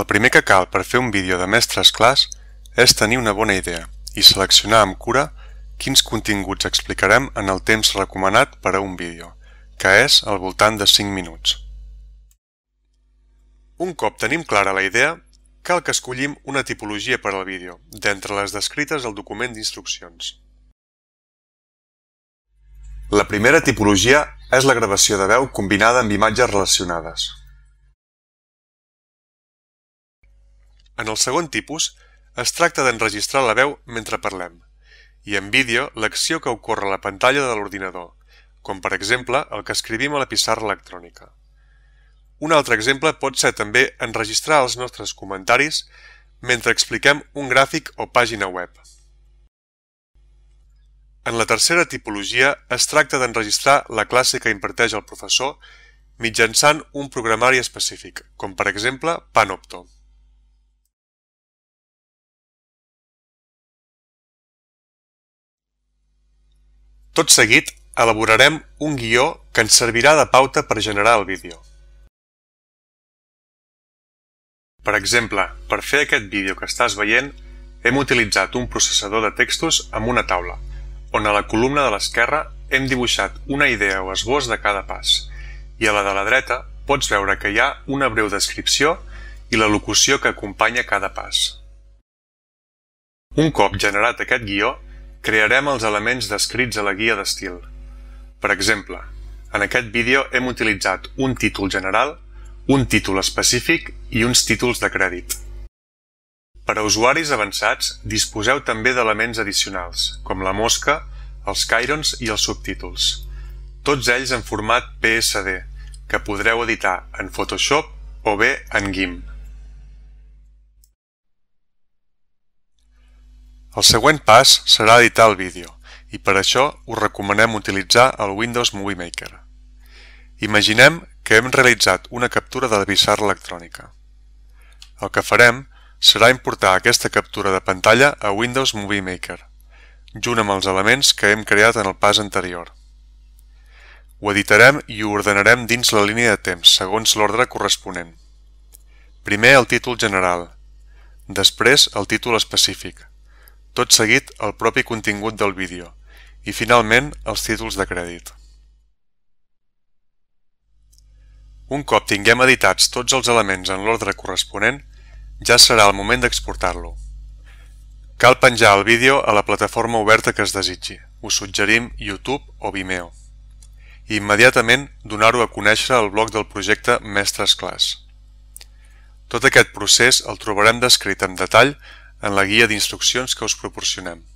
El primer que cal per fer un vídeo de mestres clars és tenir una bona idea i seleccionar amb cura quins continguts explicarem en el temps recomanat per a un vídeo, que és al voltant de 5 minuts. Un cop tenim clara la idea, cal que escollim una tipologia per al vídeo, d'entre les descrites al document d'instruccions. La primera tipologia és la gravació de veu combinada amb imatges relacionades. En el segon tipus, es tracta d'enregistrar la veu mentre parlem i en vídeo l'acció que ocorre a la pantalla de l'ordinador, com per exemple el que escrivim a la pissarra electrònica. Un altre exemple pot ser també enregistrar els nostres comentaris mentre expliquem un gràfic o pàgina web. En la tercera tipologia es tracta d'enregistrar la classe que imparteix el professor mitjançant un programari específic, com per exemple Panopto. Tot seguit elaborarem un guió que ens servirà de pauta per generar el vídeo. Per exemple, per fer aquest vídeo que estàs veient, hem utilitzat un processador de textos amb una taula, on a la columna de l'esquerra hem dibuixat una idea o esbós de cada pas, i a la de la dreta pots veure que hi ha una breu descripció i la locució que acompanya cada pas. Un cop generat aquest guió, Crearem els elements descrits a la guia d'estil. Per exemple, en aquest vídeo hem utilitzat un títol general, un títol específic i uns títols de crèdit. Per a usuaris avançats, disposeu també d'elements addicionals, com la mosca, els cairons i els subtítols. Tots ells en format PSD, que podreu editar en Photoshop o bé en GIMP. El següent pas serà editar el vídeo i per això us recomanem utilitzar el Windows Movie Maker. Imaginem que hem realitzat una captura de la pissarra electrònica. El que farem serà importar aquesta captura de pantalla a Windows Movie Maker, junt amb els elements que hem creat en el pas anterior. Ho editarem i ho ordenarem dins la línia de temps, segons l'ordre corresponent. Primer el títol general, després el títol específic, tot seguit el propi contingut del vídeo i, finalment, els títols de crèdit. Un cop tinguem editats tots els elements en l'ordre corresponent, ja serà el moment d'exportar-lo. Cal penjar el vídeo a la plataforma oberta que es desitgi. Us suggerim YouTube o Vimeo. I immediatament donar-ho a conèixer al blog del projecte Mestres Class. Tot aquest procés el trobarem descrit en detall en la guia d'instruccions que us proporcionem.